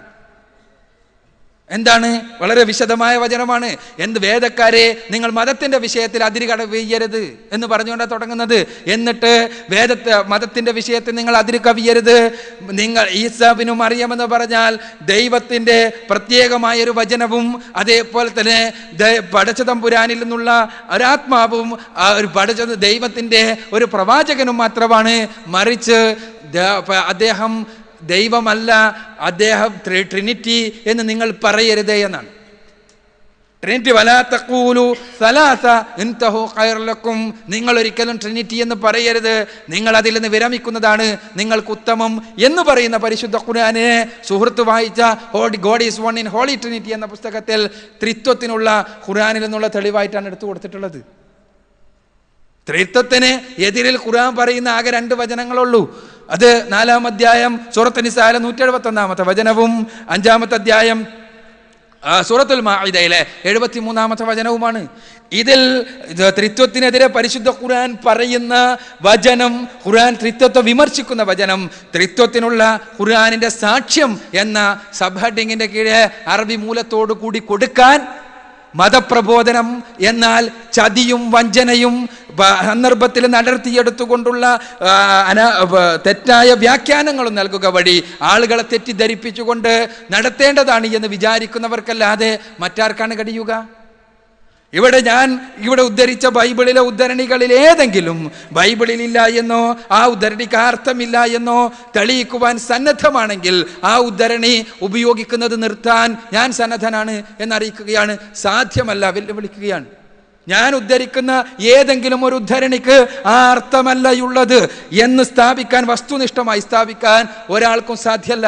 എന്താണ് വളരെ വിശദമായ വചനമാണ് എന്ത് വേദക്കാരെ നിങ്ങൾ മതത്തിന്റെ വിഷയത്തിൽ അതിര് കവിയരുത് എന്ന് പറഞ്ഞുകൊണ്ട് തുടങ്ങുന്നത് എന്നിട്ട് വേദത്തെ മതത്തിന്റെ വിഷയത്തിൽ നിങ്ങൾ അതിരി കവിയരുത് നിങ്ങൾ ഈസാബിനും അറിയാമെന്ന് പറഞ്ഞാൽ ദൈവത്തിന്റെ പ്രത്യേകമായൊരു വചനവും അതേപോലെ തന്നെ പടച്ചതമ്പുരാനിൽ നിന്നുള്ള ഒരാത്മാവും ഒരു പടച്ച ദൈവത്തിന്റെ ഒരു പ്രവാചകനും മാത്രമാണ് മറിച്ച് അദ്ദേഹം ദൈവമല്ല അദ്ദേഹം ട്രിനിറ്റി എന്ന് നിങ്ങൾ പറയരുത് എന്നാണ് ട്രിനിറ്റി വലാത്തക്കൂലു സലാസ ഇൻതഹു കയറലക്കും നിങ്ങൾ ഒരിക്കലും ട്രിനിറ്റി എന്ന് പറയരുത് നിങ്ങൾ അതിൽ നിന്ന് വിരമിക്കുന്നതാണ് നിങ്ങൾക്ക് ഉത്തമം എന്ന് പറയുന്ന പരിശുദ്ധ ഖുർആനെ സുഹൃത്ത് വായിച്ച ഹോഡി God is one in Holy Trinity എന്ന പുസ്തകത്തിൽ ത്രിത്വത്തിനുള്ള ഖുർആനിൽ നിന്നുള്ള തെളിവായിട്ടാണ് എടുത്തു കൊടുത്തിട്ടുള്ളത് ത്രിത്വത്തിന് എതിരിൽ ഖുർആൻ പറയുന്ന ആകെ രണ്ട് വചനങ്ങളുള്ളൂ അത് നാലാം അധ്യായം സൂറത്ത് നിസാല നൂറ്റി എഴുപത്തി ഒന്നാമത്തെ വചനവും അഞ്ചാമത്തെ അധ്യായം സൂറത്തുൽ മാഇദയിലെ എഴുപത്തി മൂന്നാമത്തെ വചനവുമാണ് ഇതിൽ ത്രിത്വത്തിനെതിരെ പരിശുദ്ധ ഖുർആൻ പറയുന്ന വചനം ഖുർആൻ ത്രിത്വത്തെ വിമർശിക്കുന്ന വചനം ത്രിത്വത്തിനുള്ള ഖുർആനിന്റെ സാക്ഷ്യം എന്ന സബ് കീഴെ അറബി മൂലത്തോടു കൂടി കൊടുക്കാൻ മതപ്രബോധനം എന്നാൽ ചതിയും വഞ്ചനയും സന്ദർഭത്തിൽ നടത്തിയെടുത്തുകൊണ്ടുള്ള തെറ്റായ വ്യാഖ്യാനങ്ങൾ നൽകുക വഴി ആളുകളെ തെറ്റിദ്ധരിപ്പിച്ചുകൊണ്ട് നടത്തേണ്ടതാണ് എന്ന് വിചാരിക്കുന്നവർക്കല്ലാതെ മറ്റാർക്കാണ് കഴിയുക ഇവിടെ ഞാൻ ഇവിടെ ഉദ്ധരിച്ച ബൈബിളിലെ ഉദ്ധരണികളിൽ ഏതെങ്കിലും ബൈബിളിലില്ല എന്നോ ആ ഉദ്ധരണിക്ക് അർത്ഥമില്ല എന്നോ തെളിയിക്കുവാൻ സന്നദ്ധമാണെങ്കിൽ ആ ഉദ്ധരണി ഉപയോഗിക്കുന്നത് നിർത്താൻ ഞാൻ സന്നദ്ധനാണ് എന്നറിയിക്കുകയാണ് സാധ്യമല്ല വെല്ലുവിളിക്കുകയാണ് ഞാൻ ഉദ്ധരിക്കുന്ന ഏതെങ്കിലും ഒരു ഉദ്ധരണിക്ക് ആ ഉള്ളത് എന്ന് സ്ഥാപിക്കാൻ വസ്തുനിഷ്ഠമായി സ്ഥാപിക്കാൻ ഒരാൾക്കും സാധ്യല്ല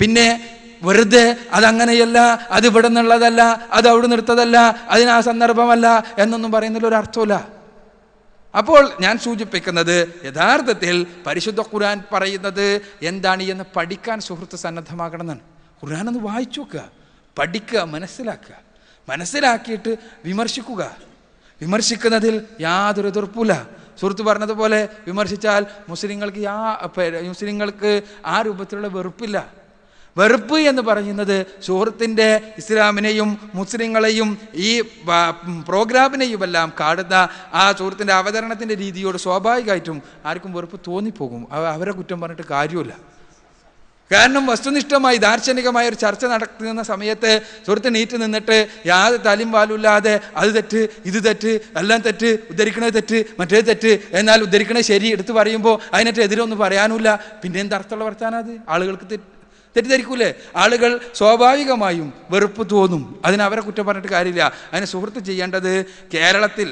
പിന്നെ വെറുതെ അതങ്ങനെയല്ല അത് ഇവിടെ നിന്നുള്ളതല്ല അത് അവിടെ നിർത്തതല്ല അതിനാ ആ സന്ദർഭമല്ല എന്നൊന്നും പറയുന്നതിൽ ഒരു അർത്ഥമില്ല അപ്പോൾ ഞാൻ സൂചിപ്പിക്കുന്നത് യഥാർത്ഥത്തിൽ പരിശുദ്ധ ഖുർആൻ പറയുന്നത് എന്താണ് എന്ന് പഠിക്കാൻ സുഹൃത്ത് സന്നദ്ധമാകണമെന്നാണ് ഖുർആൻ ഒന്ന് വായിച്ചു നോക്കുക പഠിക്കുക മനസ്സിലാക്കുക മനസ്സിലാക്കിയിട്ട് വിമർശിക്കുക വിമർശിക്കുന്നതിൽ യാതൊരു തുറപ്പില്ല സുഹൃത്ത് പറഞ്ഞതുപോലെ വിമർശിച്ചാൽ മുസ്ലിങ്ങൾക്ക് യാ മുസ്ലിങ്ങൾക്ക് ആ രൂപത്തിലുള്ള വെറുപ്പില്ല വെറുപ്പ് എന്ന് പറയുന്നത് സുഹൃത്തിൻ്റെ ഇസ്ലാമിനെയും മുസ്ലിങ്ങളെയും ഈ പ്രോഗ്രാമിനെയുമെല്ലാം കാടുന്ന ആ സുഹൃത്തിൻ്റെ അവതരണത്തിൻ്റെ രീതിയോട് സ്വാഭാവികമായിട്ടും ആർക്കും വെറുപ്പ് തോന്നിപ്പോകും അവരെ കുറ്റം പറഞ്ഞിട്ട് കാര്യമില്ല കാരണം വസ്തുനിഷ്ഠമായി ദാർശനികമായ ഒരു ചർച്ച നടത്തുന്ന സമയത്ത് സുഹൃത്ത് നീറ്റ് നിന്നിട്ട് യാതൊരു താലിം വാലുമില്ലാതെ അത് തെറ്റ് ഇത് തെറ്റ് എല്ലാം തെറ്റ് ഉദ്ധരിക്കണത് തെറ്റ് മറ്റേ തെറ്റ് എന്നാൽ ഉദ്ധരിക്കണത് ശരി എടുത്തു പറയുമ്പോൾ അതിനെറ്റ് എതിരൊന്നും പറയാനുമില്ല പിന്നെ എന്തർത്ഥമുള്ള വർത്താനം അത് ആളുകൾക്ക് തെറ്റ് തെറ്റിദ്ധരിക്കൂലേ ആളുകൾ സ്വാഭാവികമായും വെറുപ്പ് തോന്നും അതിന് അവരെ കുറ്റം പറഞ്ഞിട്ട് കാര്യമില്ല അതിന് സുഹൃത്ത് ചെയ്യേണ്ടത് കേരളത്തിൽ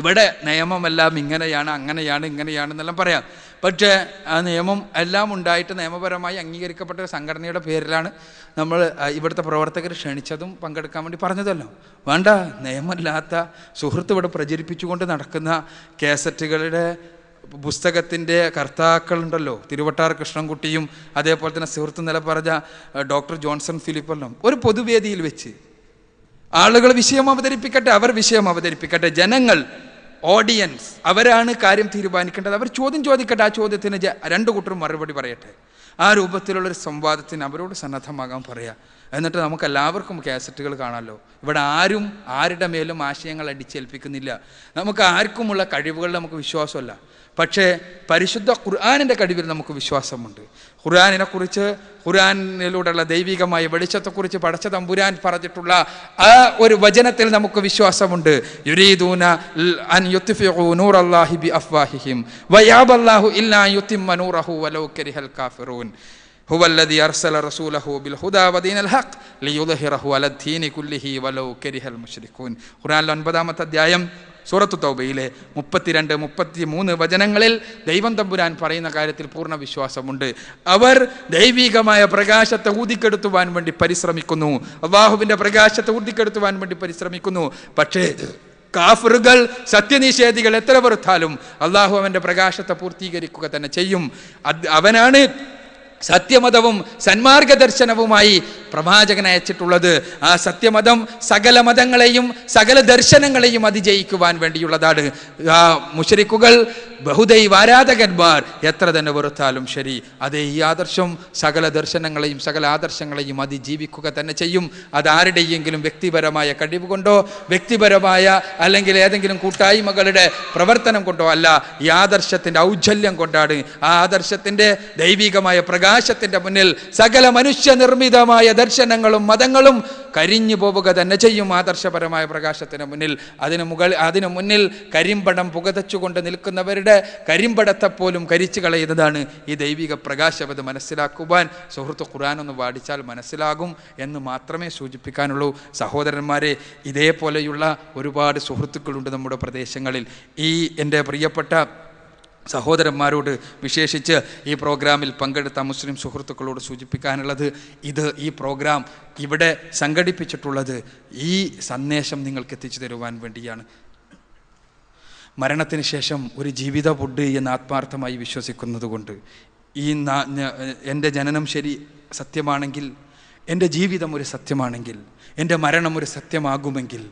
ഇവിടെ നിയമമെല്ലാം ഇങ്ങനെയാണ് അങ്ങനെയാണ് ഇങ്ങനെയാണ് എന്നെല്ലാം പറയാം പക്ഷേ ആ നിയമം എല്ലാം ഉണ്ടായിട്ട് നിയമപരമായി അംഗീകരിക്കപ്പെട്ട ഒരു സംഘടനയുടെ പേരിലാണ് നമ്മൾ ഇവിടുത്തെ പ്രവർത്തകർ ക്ഷണിച്ചതും പങ്കെടുക്കാൻ വേണ്ടി പറഞ്ഞതല്ലോ വേണ്ട നിയമമില്ലാത്ത സുഹൃത്ത് ഇവിടെ പ്രചരിപ്പിച്ചുകൊണ്ട് നടക്കുന്ന കേസറ്റുകളുടെ പുസ്തകത്തിൻ്റെ കർത്താക്കളുണ്ടല്ലോ തിരുവട്ടാർ കൃഷ്ണൻകുട്ടിയും അതേപോലെ തന്നെ സുഹൃത്ത് നില പറഞ്ഞ ഡോക്ടർ ജോൺസൺ ഫിലിപ്പെല്ലാം ഒരു പൊതുവേദിയിൽ വെച്ച് ആളുകൾ വിഷയം അവതരിപ്പിക്കട്ടെ അവർ വിഷയം അവതരിപ്പിക്കട്ടെ ജനങ്ങൾ ഓഡിയൻസ് അവരാണ് കാര്യം തീരുമാനിക്കേണ്ടത് അവർ ചോദ്യം ചോദിക്കട്ടെ ആ ചോദ്യത്തിന് രണ്ട് കൂട്ടരും മറുപടി പറയട്ടെ ആ രൂപത്തിലുള്ളൊരു സംവാദത്തിന് അവരോട് സന്നദ്ധമാകാൻ പറയാം എന്നിട്ട് നമുക്ക് എല്ലാവർക്കും കാസറ്റുകൾ കാണാമല്ലോ ഇവിടെ ആരും ആരുടെ മേലും ആശയങ്ങൾ അടിച്ചേൽപ്പിക്കുന്നില്ല നമുക്ക് ആർക്കുമുള്ള കഴിവുകൾ നമുക്ക് വിശ്വാസമല്ല പക്ഷേ പരിശുദ്ധ ഖുർആാനിൻ്റെ കഴിവിൽ നമുക്ക് വിശ്വാസമുണ്ട് ഖുർആാനിനെക്കുറിച്ച് ഖുർആാനിലൂടെയുള്ള ദൈവികമായ വെളിച്ചത്തെക്കുറിച്ച് പടച്ച തമ്പുരാൻ പറഞ്ഞിട്ടുള്ള ആ ഒരു വചനത്തിൽ നമുക്ക് വിശ്വാസമുണ്ട് യുരീദൂന അൻ നൂർ അല്ലാഹി ബി അഫ്വാഹിഹിം ഇല്ലാ കരിഹൽ കാഫിറൂൻ هو الذي أرسل رسوله بالهدى ودين الحق ليظهره على الدين كله ولو كره المشركون ഖുർആനിൽ ഒൻപതാമത്തെ അധ്യായം സൂറത്ത് തൗബയിലെ മുപ്പത്തിരണ്ട് മുപ്പത്തി മൂന്ന് വചനങ്ങളിൽ ദൈവം തമ്പുരാൻ പറയുന്ന കാര്യത്തിൽ പൂർണ്ണ വിശ്വാസമുണ്ട് അവർ ദൈവികമായ പ്രകാശത്തെ ഊതിക്കെടുത്തുവാൻ വേണ്ടി പരിശ്രമിക്കുന്നു അള്ളാഹുവിൻ്റെ പ്രകാശത്തെ ഊതിക്കെടുത്തുവാൻ വേണ്ടി പരിശ്രമിക്കുന്നു പക്ഷേ കാഫറുകൾ സത്യനിഷേധികൾ എത്ര വെറുത്താലും അള്ളാഹു അവൻ്റെ പ്രകാശത്തെ പൂർത്തീകരിക്കുക തന്നെ ചെയ്യും അവനാണ് സത്യമതവും സന്മാർഗദർശനവുമായി പ്രവാചകൻ അയച്ചിട്ടുള്ളത് ആ സത്യമതം സകല മതങ്ങളെയും സകല ദർശനങ്ങളെയും അതിജയിക്കുവാൻ വേണ്ടിയുള്ളതാണ് ആ മുഷരിക്കുകൾ ബഹുദൈവ ആരാധകന്മാർ എത്ര തന്നെ വെറുത്താലും ശരി അതേ ഈ ആദർശം സകല ദർശനങ്ങളെയും സകല ആദർശങ്ങളെയും അതിജീവിക്കുക തന്നെ ചെയ്യും അതാരുടെയെങ്കിലും വ്യക്തിപരമായ കഴിവ് കൊണ്ടോ വ്യക്തിപരമായ അല്ലെങ്കിൽ ഏതെങ്കിലും കൂട്ടായ്മകളുടെ പ്രവർത്തനം കൊണ്ടോ അല്ല ഈ ആദർശത്തിൻ്റെ ഔജ്ജല്യം കൊണ്ടാണ് ആ ആദർശത്തിൻ്റെ ദൈവികമായ പ്രകാശത്തിൻ്റെ മുന്നിൽ സകല മനുഷ്യനിർമ്മിതമായ ദർശനങ്ങളും മതങ്ങളും കരിഞ്ഞു പോവുക തന്നെ ചെയ്യും ആദർശപരമായ പ്രകാശത്തിന് മുന്നിൽ അതിന് മുകൾ അതിനു മുന്നിൽ കരിമ്പടം പുകതച്ചുകൊണ്ട് നിൽക്കുന്നവരുടെ കരിമ്പടത്തെപ്പോലും കരിച്ചു കളയുന്നതാണ് ഈ ദൈവിക പ്രകാശം അത് മനസ്സിലാക്കുവാൻ സുഹൃത്ത് ഖുർആൻ ഒന്ന് വാടിച്ചാൽ മനസ്സിലാകും എന്ന് മാത്രമേ സൂചിപ്പിക്കാനുള്ളൂ സഹോദരന്മാരെ ഇതേപോലെയുള്ള ഒരുപാട് സുഹൃത്തുക്കളുണ്ട് നമ്മുടെ പ്രദേശങ്ങളിൽ ഈ എൻ്റെ പ്രിയപ്പെട്ട സഹോദരന്മാരോട് വിശേഷിച്ച് ഈ പ്രോഗ്രാമിൽ പങ്കെടുത്ത മുസ്ലിം സുഹൃത്തുക്കളോട് സൂചിപ്പിക്കാനുള്ളത് ഇത് ഈ പ്രോഗ്രാം ഇവിടെ സംഘടിപ്പിച്ചിട്ടുള്ളത് ഈ സന്ദേശം നിങ്ങൾക്ക് എത്തിച്ചു തരുവാൻ വേണ്ടിയാണ് മരണത്തിന് ശേഷം ഒരു ജീവിത ഫുഡ് എന്ന് ആത്മാർത്ഥമായി വിശ്വസിക്കുന്നതുകൊണ്ട് ഈ എൻ്റെ ജനനം ശരി സത്യമാണെങ്കിൽ എൻ്റെ ജീവിതം ഒരു സത്യമാണെങ്കിൽ എൻ്റെ മരണം ഒരു സത്യമാകുമെങ്കിൽ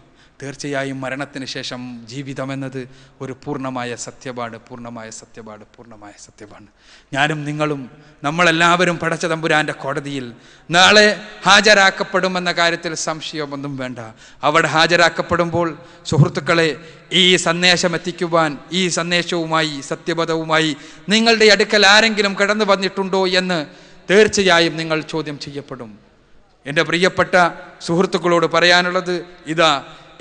തീർച്ചയായും മരണത്തിന് ശേഷം ജീവിതമെന്നത് ഒരു പൂർണ്ണമായ സത്യപാട് പൂർണ്ണമായ സത്യപാട് പൂർണ്ണമായ സത്യപാട് ഞാനും നിങ്ങളും നമ്മളെല്ലാവരും പടച്ച തമ്പുരാൻ്റെ കോടതിയിൽ നാളെ ഹാജരാക്കപ്പെടുമെന്ന കാര്യത്തിൽ സംശയമൊന്നും വേണ്ട അവിടെ ഹാജരാക്കപ്പെടുമ്പോൾ സുഹൃത്തുക്കളെ ഈ സന്ദേശം എത്തിക്കുവാൻ ഈ സന്ദേശവുമായി സത്യപഥവുമായി നിങ്ങളുടെ അടുക്കൽ ആരെങ്കിലും കടന്നു വന്നിട്ടുണ്ടോ എന്ന് തീർച്ചയായും നിങ്ങൾ ചോദ്യം ചെയ്യപ്പെടും എൻ്റെ പ്രിയപ്പെട്ട സുഹൃത്തുക്കളോട് പറയാനുള്ളത് ഇതാ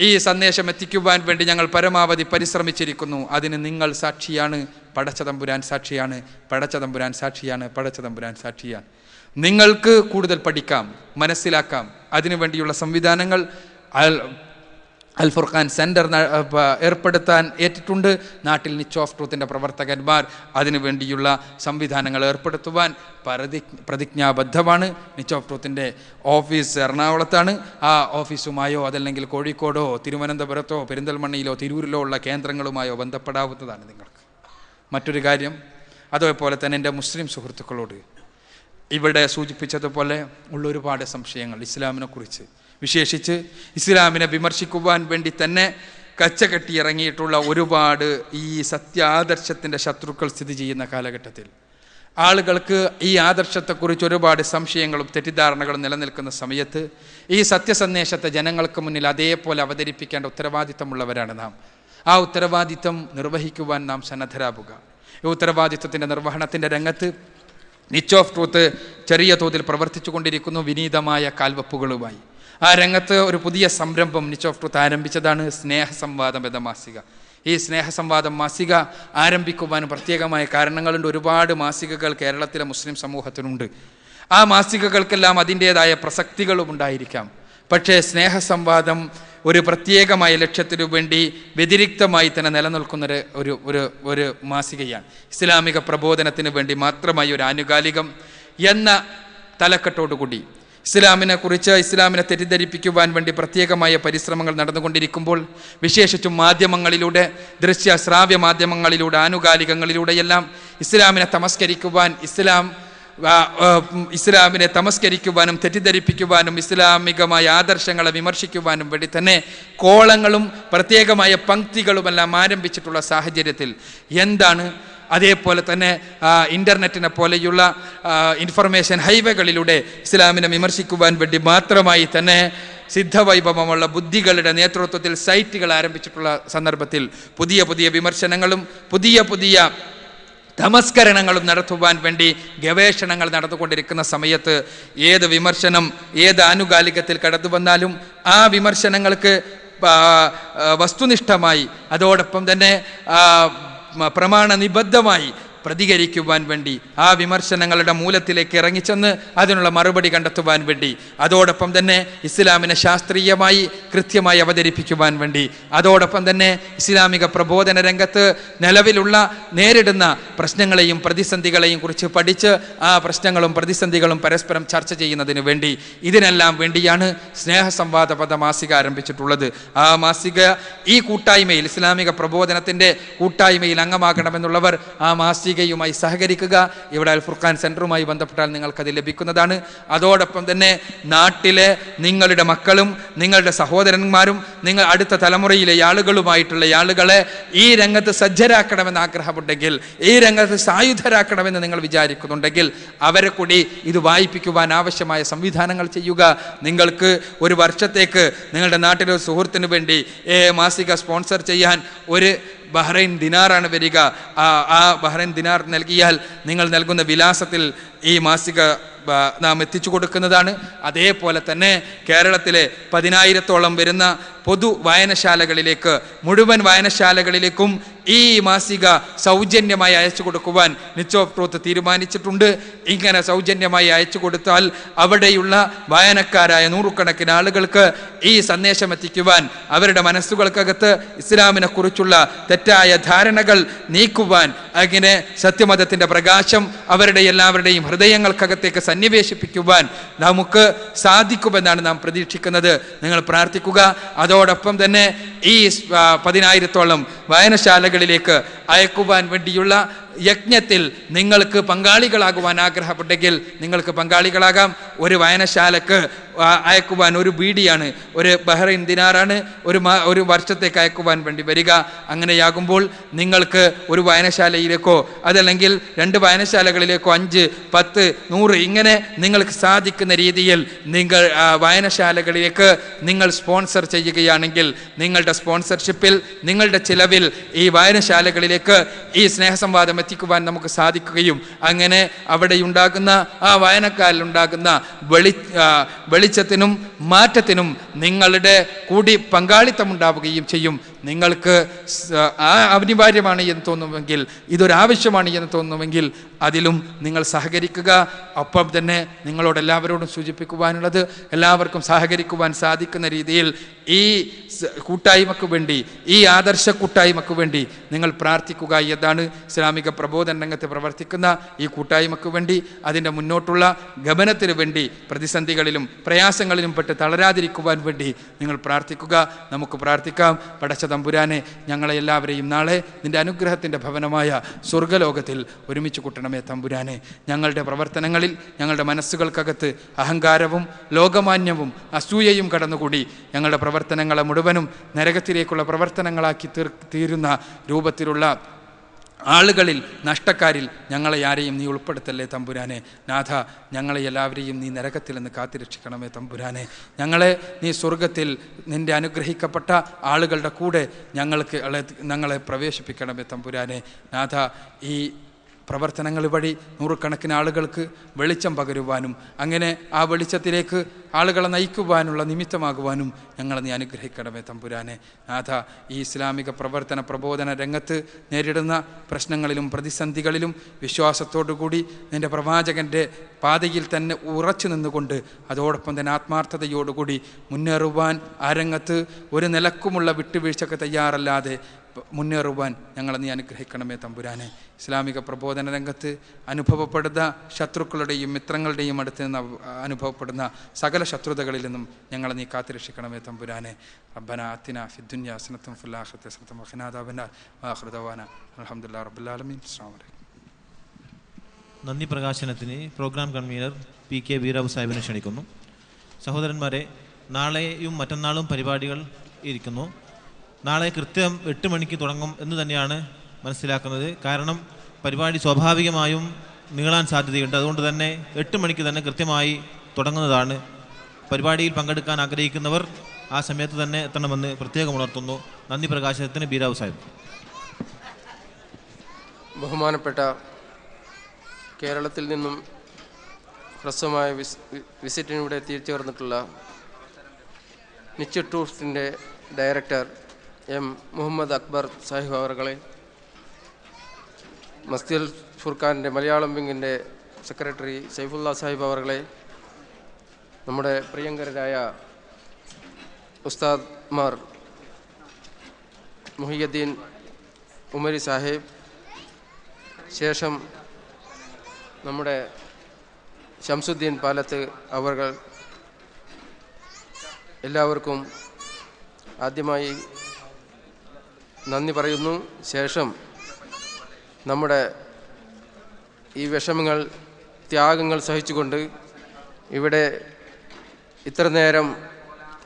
ഈ സന്ദേശം എത്തിക്കുവാൻ വേണ്ടി ഞങ്ങൾ പരമാവധി പരിശ്രമിച്ചിരിക്കുന്നു അതിന് നിങ്ങൾ സാക്ഷിയാണ് പടച്ചതമ്പുരാൻ സാക്ഷിയാണ് പടച്ചതമ്പുരാൻ സാക്ഷിയാണ് പടച്ചതമ്പുരാൻ സാക്ഷിയാണ് നിങ്ങൾക്ക് കൂടുതൽ പഠിക്കാം മനസ്സിലാക്കാം അതിനുവേണ്ടിയുള്ള സംവിധാനങ്ങൾ അൽ ഫുർഖാൻ സെൻറ്റർ ഏർപ്പെടുത്താൻ ഏറ്റിട്ടുണ്ട് നാട്ടിൽ നിച്ച് ഓഫ് ട്രൂത്തിൻ്റെ പ്രവർത്തകന്മാർ അതിനുവേണ്ടിയുള്ള സംവിധാനങ്ങൾ ഏർപ്പെടുത്തുവാൻ പ്രതി പ്രതിജ്ഞാബദ്ധമാണ് നിച്ച് ഓഫ് ട്രൂത്തിൻ്റെ ഓഫീസ് എറണാകുളത്താണ് ആ ഓഫീസുമായോ അതല്ലെങ്കിൽ കോഴിക്കോടോ തിരുവനന്തപുരത്തോ പെരിന്തൽമണ്ണയിലോ തിരൂരിലോ ഉള്ള കേന്ദ്രങ്ങളുമായോ ബന്ധപ്പെടാവുന്നതാണ് നിങ്ങൾക്ക് മറ്റൊരു കാര്യം അതേപോലെ തന്നെ എൻ്റെ മുസ്ലിം സുഹൃത്തുക്കളോട് ഇവിടെ സൂചിപ്പിച്ചതുപോലെ ഉള്ള ഒരുപാട് സംശയങ്ങൾ ഇസ്ലാമിനെക്കുറിച്ച് വിശേഷിച്ച് ഇസ്ലാമിനെ വിമർശിക്കുവാൻ വേണ്ടി തന്നെ കച്ച കെട്ടിയിറങ്ങിയിട്ടുള്ള ഒരുപാട് ഈ സത്യാദർശത്തിൻ്റെ ശത്രുക്കൾ സ്ഥിതി ചെയ്യുന്ന കാലഘട്ടത്തിൽ ആളുകൾക്ക് ഈ ആദർശത്തെക്കുറിച്ച് ഒരുപാട് സംശയങ്ങളും തെറ്റിദ്ധാരണകളും നിലനിൽക്കുന്ന സമയത്ത് ഈ സത്യസന്ദേശത്തെ ജനങ്ങൾക്ക് മുന്നിൽ അതേപോലെ അവതരിപ്പിക്കേണ്ട ഉത്തരവാദിത്തമുള്ളവരാണ് നാം ആ ഉത്തരവാദിത്തം നിർവഹിക്കുവാൻ നാം സന്നദ്ധരാകുക ഈ ഉത്തരവാദിത്തത്തിൻ്റെ നിർവഹണത്തിൻ്റെ രംഗത്ത് നിച്ച് ഓഫ് ട്രൂത്ത് ചെറിയ തോതിൽ പ്രവർത്തിച്ചു കൊണ്ടിരിക്കുന്നു വിനീതമായ കാൽവപ്പുകളുമായി ആ രംഗത്ത് ഒരു പുതിയ സംരംഭം നിച്ച് ഓഫ് ട്രൂത്ത് ആരംഭിച്ചതാണ് സ്നേഹസംവാദം എന്ന മാസിക ഈ സ്നേഹസംവാദം മാസിക ആരംഭിക്കുവാൻ പ്രത്യേകമായ കാരണങ്ങളുണ്ട് ഒരുപാട് മാസികകൾ കേരളത്തിലെ മുസ്ലിം സമൂഹത്തിനുണ്ട് ആ മാസികകൾക്കെല്ലാം അതിൻ്റേതായ പ്രസക്തികളും ഉണ്ടായിരിക്കാം പക്ഷേ സ്നേഹസംവാദം ഒരു പ്രത്യേകമായ ലക്ഷ്യത്തിനു വേണ്ടി വ്യതിരിക്തമായി തന്നെ നിലനിൽക്കുന്ന ഒരു ഒരു ഒരു മാസികയാണ് ഇസ്ലാമിക പ്രബോധനത്തിന് വേണ്ടി മാത്രമായി ഒരു ആനുകാലികം എന്ന തലക്കെട്ടോടുകൂടി ഇസ്ലാമിനെ കുറിച്ച് ഇസ്ലാമിനെ തെറ്റിദ്ധരിപ്പിക്കുവാൻ വേണ്ടി പ്രത്യേകമായ പരിശ്രമങ്ങൾ നടന്നുകൊണ്ടിരിക്കുമ്പോൾ വിശേഷിച്ചും മാധ്യമങ്ങളിലൂടെ ദൃശ്യ ശ്രാവ്യ മാധ്യമങ്ങളിലൂടെ ആനുകാലികങ്ങളിലൂടെയെല്ലാം ഇസ്ലാമിനെ തമസ്കരിക്കുവാൻ ഇസ്ലാം ഇസ്ലാമിനെ തമസ്കരിക്കുവാനും തെറ്റിദ്ധരിപ്പിക്കുവാനും ഇസ്ലാമികമായ ആദർശങ്ങളെ വിമർശിക്കുവാനും വേണ്ടി തന്നെ കോളങ്ങളും പ്രത്യേകമായ പങ്ക്തികളുമെല്ലാം ആരംഭിച്ചിട്ടുള്ള സാഹചര്യത്തിൽ എന്താണ് അതേപോലെ തന്നെ ഇൻ്റർനെറ്റിനെ പോലെയുള്ള ഇൻഫർമേഷൻ ഹൈവേകളിലൂടെ ഇസ്ലാമിനെ വിമർശിക്കുവാൻ വേണ്ടി മാത്രമായി തന്നെ സിദ്ധവൈഭവമുള്ള ബുദ്ധികളുടെ നേതൃത്വത്തിൽ സൈറ്റുകൾ ആരംഭിച്ചിട്ടുള്ള സന്ദർഭത്തിൽ പുതിയ പുതിയ വിമർശനങ്ങളും പുതിയ പുതിയ തമസ്കരണങ്ങളും നടത്തുവാൻ വേണ്ടി ഗവേഷണങ്ങൾ നടന്നുകൊണ്ടിരിക്കുന്ന സമയത്ത് ഏത് വിമർശനം ഏത് ആനുകാലികത്തിൽ കടന്നു വന്നാലും ആ വിമർശനങ്ങൾക്ക് വസ്തുനിഷ്ഠമായി അതോടൊപ്പം തന്നെ പ്രമാണ നിബദ്ധമായി പ്രതികരിക്കുവാൻ വേണ്ടി ആ വിമർശനങ്ങളുടെ മൂലത്തിലേക്ക് ഇറങ്ങിച്ചെന്ന് അതിനുള്ള മറുപടി കണ്ടെത്തുവാൻ വേണ്ടി അതോടൊപ്പം തന്നെ ഇസ്ലാമിനെ ശാസ്ത്രീയമായി കൃത്യമായി അവതരിപ്പിക്കുവാൻ വേണ്ടി അതോടൊപ്പം തന്നെ ഇസ്ലാമിക പ്രബോധന രംഗത്ത് നിലവിലുള്ള നേരിടുന്ന പ്രശ്നങ്ങളെയും പ്രതിസന്ധികളെയും കുറിച്ച് പഠിച്ച് ആ പ്രശ്നങ്ങളും പ്രതിസന്ധികളും പരസ്പരം ചർച്ച ചെയ്യുന്നതിന് വേണ്ടി ഇതിനെല്ലാം വേണ്ടിയാണ് സ്നേഹസംവാദ പദ മാസിക ആരംഭിച്ചിട്ടുള്ളത് ആ മാസിക ഈ കൂട്ടായ്മയിൽ ഇസ്ലാമിക പ്രബോധനത്തിൻ്റെ കൂട്ടായ്മയിൽ അംഗമാകണമെന്നുള്ളവർ ആ മാസിക മാസികയുമായി സഹകരിക്കുക ഇവിടെ അൽ ഫുർഖാൻ സെൻറ്ററുമായി ബന്ധപ്പെട്ടാൽ നിങ്ങൾക്കത് ലഭിക്കുന്നതാണ് അതോടൊപ്പം തന്നെ നാട്ടിലെ നിങ്ങളുടെ മക്കളും നിങ്ങളുടെ സഹോദരന്മാരും നിങ്ങൾ അടുത്ത തലമുറയിലെ ആളുകളുമായിട്ടുള്ള ആളുകളെ ഈ രംഗത്ത് സജ്ജരാക്കണമെന്ന് ആഗ്രഹമുണ്ടെങ്കിൽ ഈ രംഗത്ത് സായുധരാക്കണമെന്ന് നിങ്ങൾ വിചാരിക്കുന്നുണ്ടെങ്കിൽ അവരെ കൂടി ഇത് വായിപ്പിക്കുവാൻ ആവശ്യമായ സംവിധാനങ്ങൾ ചെയ്യുക നിങ്ങൾക്ക് ഒരു വർഷത്തേക്ക് നിങ്ങളുടെ നാട്ടിലെ സുഹൃത്തിന് വേണ്ടി മാസിക സ്പോൺസർ ചെയ്യാൻ ഒരു ബഹ്റൈൻ ദിനാറാണ് വരിക ആ ആ ബഹ്റൈൻ ദിനാർ നൽകിയാൽ നിങ്ങൾ നൽകുന്ന വിലാസത്തിൽ ഈ മാസിക നാം എത്തിച്ചു കൊടുക്കുന്നതാണ് അതേപോലെ തന്നെ കേരളത്തിലെ പതിനായിരത്തോളം വരുന്ന പൊതു വായനശാലകളിലേക്ക് മുഴുവൻ വായനശാലകളിലേക്കും ഈ മാസിക സൗജന്യമായി അയച്ചു കൊടുക്കുവാൻ നിച്ചോ ഓഫ് ട്രൂത്ത് തീരുമാനിച്ചിട്ടുണ്ട് ഇങ്ങനെ സൗജന്യമായി അയച്ചു കൊടുത്താൽ അവിടെയുള്ള വായനക്കാരായ നൂറുകണക്കിന് ആളുകൾക്ക് ഈ സന്ദേശം എത്തിക്കുവാൻ അവരുടെ മനസ്സുകൾക്കകത്ത് ഇസ്ലാമിനെ കുറിച്ചുള്ള തെറ്റായ ധാരണകൾ നീക്കുവാൻ അങ്ങനെ സത്യമതത്തിൻ്റെ പ്രകാശം അവരുടെ എല്ലാവരുടെയും ഹൃദയങ്ങൾക്കകത്തേക്ക് സന്നിവേശിപ്പിക്കുവാൻ നമുക്ക് സാധിക്കുമെന്നാണ് നാം പ്രതീക്ഷിക്കുന്നത് നിങ്ങൾ പ്രാർത്ഥിക്കുക അതോടൊപ്പം തന്നെ ഈ പതിനായിരത്തോളം വായനശാലകളിലേക്ക് അയക്കുവാൻ വേണ്ടിയുള്ള യജ്ഞത്തിൽ നിങ്ങൾക്ക് പങ്കാളികളാകുവാൻ ആഗ്രഹപ്പെട്ടെങ്കിൽ നിങ്ങൾക്ക് പങ്കാളികളാകാം ഒരു വായനശാലക്ക് അയക്കുവാൻ ഒരു ബീഡിയാണ് ഒരു ബഹ്റൈൻ ദിനാറാണ് ഒരു ഒരു വർഷത്തേക്ക് അയക്കുവാൻ വേണ്ടി വരിക അങ്ങനെയാകുമ്പോൾ നിങ്ങൾക്ക് ഒരു വായനശാലയിലേക്കോ അതല്ലെങ്കിൽ രണ്ട് വായനശാലകളിലേക്കോ അഞ്ച് പത്ത് നൂറ് ഇങ്ങനെ നിങ്ങൾക്ക് സാധിക്കുന്ന രീതിയിൽ നിങ്ങൾ വായനശാലകളിലേക്ക് നിങ്ങൾ സ്പോൺസർ ചെയ്യുകയാണെങ്കിൽ നിങ്ങളുടെ സ്പോൺസർഷിപ്പിൽ നിങ്ങളുടെ ചിലവിൽ ഈ വായനശാലകളിലേക്ക് ഈ സ്നേഹസംവാദം വറ്റിക്കുവാൻ നമുക്ക് സാധിക്കുകയും അങ്ങനെ അവിടെ ഉണ്ടാകുന്ന ആ ഉണ്ടാകുന്ന വെളി വെളിച്ചത്തിനും മാറ്റത്തിനും നിങ്ങളുടെ കൂടി പങ്കാളിത്തമുണ്ടാവുകയും ചെയ്യും നിങ്ങൾക്ക് ആ അനിവാര്യമാണ് എന്ന് തോന്നുമെങ്കിൽ ഇതൊരാവശ്യമാണ് എന്ന് തോന്നുമെങ്കിൽ അതിലും നിങ്ങൾ സഹകരിക്കുക ഒപ്പം തന്നെ നിങ്ങളോട് എല്ലാവരോടും സൂചിപ്പിക്കുവാനുള്ളത് എല്ലാവർക്കും സഹകരിക്കുവാൻ സാധിക്കുന്ന രീതിയിൽ ഈ കൂട്ടായ്മക്ക് വേണ്ടി ഈ ആദർശ കൂട്ടായ്മക്ക് വേണ്ടി നിങ്ങൾ പ്രാർത്ഥിക്കുക എന്നതാണ് ഇസ്ലാമിക പ്രബോധന രംഗത്ത് പ്രവർത്തിക്കുന്ന ഈ കൂട്ടായ്മക്ക് വേണ്ടി അതിൻ്റെ മുന്നോട്ടുള്ള ഗമനത്തിന് വേണ്ടി പ്രതിസന്ധികളിലും പ്രയാസങ്ങളിലും പെട്ട് തളരാതിരിക്കുവാൻ വേണ്ടി നിങ്ങൾ പ്രാർത്ഥിക്കുക നമുക്ക് പ്രാർത്ഥിക്കാം പടച്ചത തമ്പുരാനെ ഞങ്ങളെ എല്ലാവരെയും നാളെ നിൻ്റെ അനുഗ്രഹത്തിൻ്റെ ഭവനമായ സ്വർഗലോകത്തിൽ ഒരുമിച്ച് കൂട്ടണമേ തമ്പുരാനെ ഞങ്ങളുടെ പ്രവർത്തനങ്ങളിൽ ഞങ്ങളുടെ മനസ്സുകൾക്കകത്ത് അഹങ്കാരവും ലോകമാന്യവും അസൂയയും കടന്നുകൂടി ഞങ്ങളുടെ പ്രവർത്തനങ്ങളെ മുഴുവനും നരകത്തിലേക്കുള്ള പ്രവർത്തനങ്ങളാക്കി തീർ തീരുന്ന രൂപത്തിലുള്ള ആളുകളിൽ നഷ്ടക്കാരിൽ ഞങ്ങളെ ആരെയും നീ ഉൾപ്പെടുത്തല്ലേ തമ്പുരാനെ നാഥ ഞങ്ങളെ എല്ലാവരെയും നീ നരകത്തിൽ നിന്ന് കാത്തിരക്ഷിക്കണമേ തമ്പുരാനെ ഞങ്ങളെ നീ സ്വർഗത്തിൽ നിൻ്റെ അനുഗ്രഹിക്കപ്പെട്ട ആളുകളുടെ കൂടെ ഞങ്ങൾക്ക് ഞങ്ങളെ പ്രവേശിപ്പിക്കണമേ തമ്പുരാനെ നാഥ ഈ പ്രവർത്തനങ്ങൾ വഴി നൂറുകണക്കിന് ആളുകൾക്ക് വെളിച്ചം പകരുവാനും അങ്ങനെ ആ വെളിച്ചത്തിലേക്ക് ആളുകളെ നയിക്കുവാനുള്ള നിമിത്തമാകുവാനും ഞങ്ങളെ നീ അനുഗ്രഹിക്കണമേ തമ്പുരാനെ നാഥ ഈ ഇസ്ലാമിക പ്രവർത്തന പ്രബോധന രംഗത്ത് നേരിടുന്ന പ്രശ്നങ്ങളിലും പ്രതിസന്ധികളിലും വിശ്വാസത്തോടുകൂടി നിൻ്റെ പ്രവാചകൻ്റെ പാതയിൽ തന്നെ ഉറച്ചു നിന്നുകൊണ്ട് അതോടൊപ്പം തന്നെ ആത്മാർത്ഥതയോടുകൂടി മുന്നേറുവാൻ ആ രംഗത്ത് ഒരു നിലക്കുമുള്ള വിട്ടുവീഴ്ചക്ക് തയ്യാറല്ലാതെ മുന്നേറുവാൻ ഞങ്ങളെ നീ അനുഗ്രഹിക്കണമേ തമ്പുരാനെ ഇസ്ലാമിക പ്രബോധന രംഗത്ത് അനുഭവപ്പെടുന്ന ശത്രുക്കളുടെയും മിത്രങ്ങളുടെയും അടുത്ത് നിന്ന് അനുഭവപ്പെടുന്ന സകല ശത്രുതകളിൽ നിന്നും ഞങ്ങളെ നീ കാത്തുരക്ഷിക്കണമേ തമ്പുരാനെ അബ്ബന അത്തിന ഫിദ്ദുന്യ അസനത്തും ഫുല്ലാഹത്തെ സത്തും വഹനാദാബന ഹൃദവാന അലഹമുല്ലാ റബ്ബുല്ലാലമീൻ അസ്ലാമലൈക്കും നന്ദി പ്രകാശനത്തിന് programme convener P K Veerabu സാഹിബിനെ ക്ഷണിക്കുന്നു സഹോദരന്മാരെ നാളെയും മറ്റന്നാളും പരിപാടികൾ ഇരിക്കുന്നു നാളെ കൃത്യം എട്ട് മണിക്ക് തുടങ്ങും എന്ന് തന്നെയാണ് മനസ്സിലാക്കുന്നത് കാരണം പരിപാടി സ്വാഭാവികമായും നീളാൻ സാധ്യതയുണ്ട് അതുകൊണ്ട് തന്നെ എട്ട് മണിക്ക് തന്നെ കൃത്യമായി തുടങ്ങുന്നതാണ് പരിപാടിയിൽ പങ്കെടുക്കാൻ ആഗ്രഹിക്കുന്നവർ ആ സമയത്ത് തന്നെ എത്തണമെന്ന് പ്രത്യേകം ഉണർത്തുന്നു നന്ദി പ്രകാശനത്തിന് ബീരാവ് സാഹിബ് ബഹുമാനപ്പെട്ട കേരളത്തിൽ നിന്നും ഹ്രസ്വമായ വിസ് വിസിറ്റിനിവിടെ എത്തിച്ചേർന്നിട്ടുള്ള നിശ്ച ടൂറിസ്റ്റിൻ്റെ ഡയറക്ടർ എം മുഹമ്മദ് അക്ബർ സാഹിബ് അവർകളെ മസ്തിൽ ഫുർഖാൻ്റെ മലയാളം വിങ്ങിൻ്റെ സെക്രട്ടറി സൈഫുല്ല സാഹിബ് അവർകളെ നമ്മുടെ പ്രിയങ്കരരായ ഉസ്താദ്മാർ മുഹിയദ്ദീൻ ഉമരി സാഹിബ് ശേഷം നമ്മുടെ ഷംസുദ്ദീൻ പാലത്ത് അവർ എല്ലാവർക്കും ആദ്യമായി നന്ദി പറയുന്നു ശേഷം നമ്മുടെ ഈ വിഷമങ്ങൾ ത്യാഗങ്ങൾ സഹിച്ചുകൊണ്ട് ഇവിടെ ഇത്ര നേരം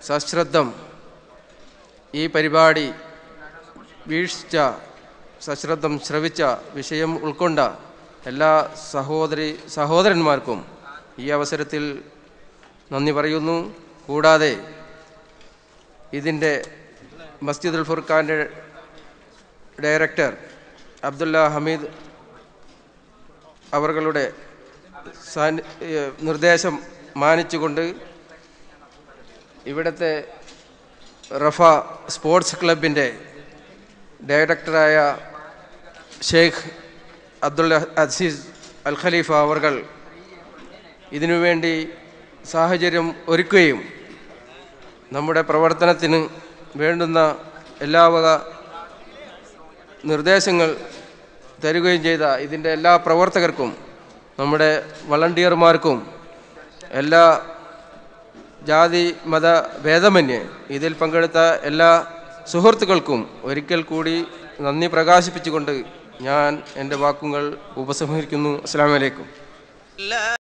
സശ്രദ്ധം ഈ പരിപാടി വീക്ഷിച്ച സശ്രദ്ധം ശ്രവിച്ച വിഷയം ഉൾക്കൊണ്ട എല്ലാ സഹോദരി സഹോദരന്മാർക്കും ഈ അവസരത്തിൽ നന്ദി പറയുന്നു കൂടാതെ ഇതിൻ്റെ മസ്ജിദുൽ ഫുർഖാൻ്റെ ഡയറക്ടർ അബ്ദുല്ല ഹമീദ് അവരുടെ നിർദ്ദേശം മാനിച്ചുകൊണ്ട് ഇവിടുത്തെ റഫ സ്പോർട്സ് ക്ലബിൻ്റെ ഡയറക്ടറായ ഷെയ്ഖ് അബ്ദുള്ള അസീസ് അൽ ഖലീഫ അവർ ഇതിനുവേണ്ടി സാഹചര്യം ഒരുക്കുകയും നമ്മുടെ പ്രവർത്തനത്തിന് വേണ്ടുന്ന എല്ലാവക നിർദ്ദേശങ്ങൾ തരികയും ചെയ്ത ഇതിൻ്റെ എല്ലാ പ്രവർത്തകർക്കും നമ്മുടെ വളണ്ടിയർമാർക്കും എല്ലാ ജാതി മത ഭേദമന്യേ ഇതിൽ പങ്കെടുത്ത എല്ലാ സുഹൃത്തുക്കൾക്കും ഒരിക്കൽ കൂടി നന്ദി പ്രകാശിപ്പിച്ചുകൊണ്ട് ഞാൻ എൻ്റെ വാക്കുകൾ ഉപസംഹരിക്കുന്നു അസ്സാം വലൈക്കും